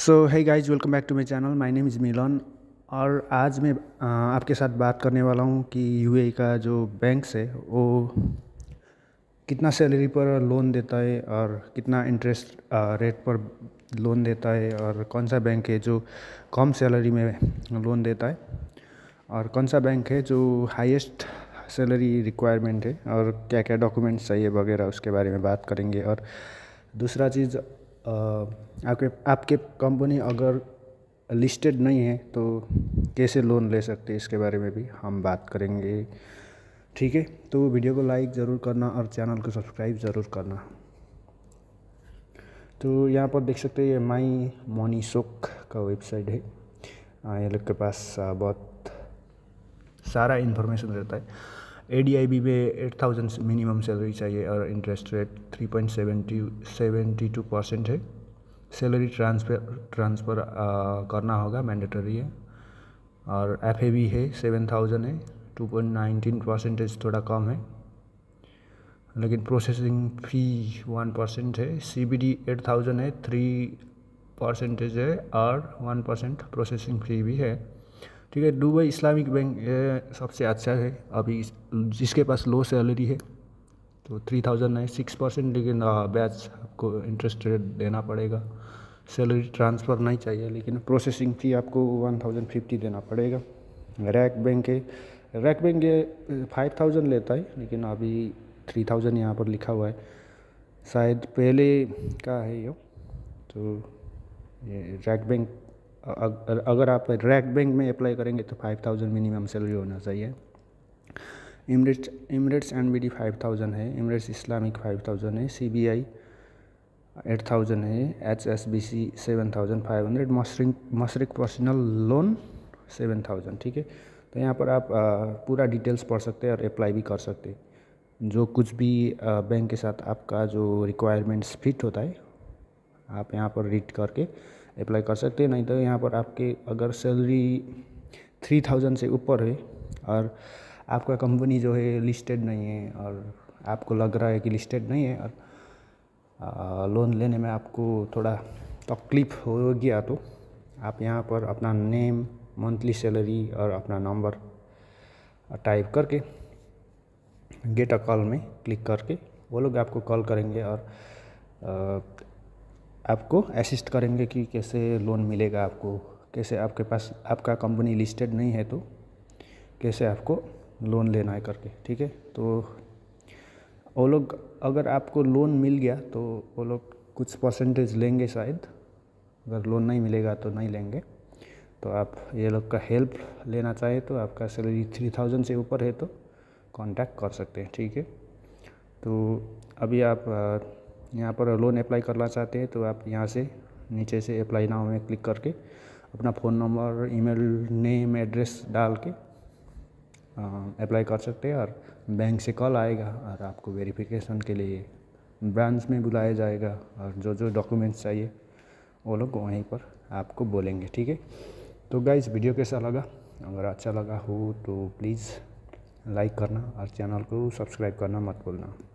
so hi guys welcome back to my channel my name is Milan और आज मैं आपके साथ बात करने वाला हूँ कि यू का जो बैंक्स है वो कितना सैलरी पर लोन देता है और कितना इंटरेस्ट रेट पर लोन देता है और कौन सा बैंक है जो कम सैलरी में लोन देता है और कौन सा बैंक है जो हाईएस्ट सैलरी रिक्वायरमेंट है और क्या क्या डॉक्यूमेंट्स चाहिए वगैरह उसके बारे में बात करेंगे और दूसरा चीज़ आपके आपके कंपनी अगर लिस्टेड नहीं है तो कैसे लोन ले सकते हैं इसके बारे में भी हम बात करेंगे ठीक है तो वीडियो को लाइक ज़रूर करना और चैनल को सब्सक्राइब ज़रूर करना तो यहाँ पर देख सकते हैं माई मोनी शोक का वेबसाइट है ये लोग के पास बहुत सारा इन्फॉर्मेशन रहता है ए डी आई बी में एट थाउजेंड मिनिमम सैलरी चाहिए और interest rate three point seventy seventy two percent है सैलरी ट्रांसफर ट्रांसफ़र करना होगा मैंडेटरी है और एफ ए है सेवन थाउजेंड है टू पॉइंट नाइनटीन परसेंटेज थोड़ा कम है लेकिन प्रोसेसिंग फ़ी वन परसेंट है C B D eight thousand है थ्री परसेंटेज है और वन परसेंट प्रोसेसिंग फ़ी भी है ठीक है दुबई इस्लामिक बैंक सबसे अच्छा है अभी जिसके पास लो सैलरी है तो थ्री थाउजेंड है सिक्स परसेंट लेकिन हाँ, ब्याज आपको इंटरेस्ट रेट देना पड़ेगा सैलरी ट्रांसफ़र नहीं चाहिए लेकिन प्रोसेसिंग फ़ी आपको वन थाउजेंड फिफ्टी देना पड़ेगा रैक बैंक है रैक बैंक ये फाइव थाउजेंड लेता है लेकिन अभी थ्री थाउजेंड यहाँ पर लिखा हुआ है शायद पहले का है ये तो ये रैक बैंक अगर आप रैक बैंक में अप्लाई करेंगे तो फाइव थाउजेंड मिनिमम सैलरी होना चाहिए Emirates Emirates N B D five thousand है इमरेट्स इस्लामिक फाइव थाउजेंड है C B I eight thousand है H S B C seven thousand five hundred Mashreq Mashreq personal loan seven thousand ठीक है तो यहाँ पर आप पूरा डिटेल्स पढ़ सकते हैं और अप्लाई भी कर सकते हैं जो कुछ भी बैंक के साथ आपका जो रिक्वायरमेंट्स फिट होता है आप यहाँ पर रीड करके अप्लाई कर सकते हैं नहीं तो यहाँ पर आपके अगर सैलरी थ्री थाउजेंड से ऊपर है और आपका कंपनी जो है लिस्टेड नहीं है और आपको लग रहा है कि लिस्टेड नहीं है और लोन लेने में आपको थोड़ा तकलीफ हो गया तो आप यहाँ पर अपना नेम मंथली सैलरी और अपना नंबर टाइप करके गेट अ कॉल में क्लिक करके वो लोग आपको कॉल करेंगे और आपको असिस्ट करेंगे कि कैसे लोन मिलेगा आपको कैसे आपके पास आपका कंपनी लिस्टेड नहीं है तो कैसे आपको लोन लेना है करके ठीक है तो वो लोग अगर आपको लोन मिल गया तो वो लोग कुछ परसेंटेज लेंगे शायद अगर लोन नहीं मिलेगा तो नहीं लेंगे तो आप ये लोग का हेल्प लेना चाहे तो आपका सैलरी थ्री थाउजेंड से ऊपर है तो कांटेक्ट कर सकते हैं ठीक है तो अभी आप यहाँ पर लोन अप्लाई करना चाहते हैं तो आप यहाँ से नीचे से अप्लाई नाउ में क्लिक करके अपना phone number email name address डाल के अप्लाई कर सकते हैं और बैंक से कॉल आएगा और आपको वेरिफिकेशन के लिए ब्रांच में बुलाया जाएगा और जो जो डॉक्यूमेंट्स चाहिए वो लोग वहीं पर आपको बोलेंगे ठीक है तो गाइज वीडियो कैसा लगा अगर अच्छा लगा हो तो प्लीज़ लाइक करना और चैनल को सब्सक्राइब करना मत भूलना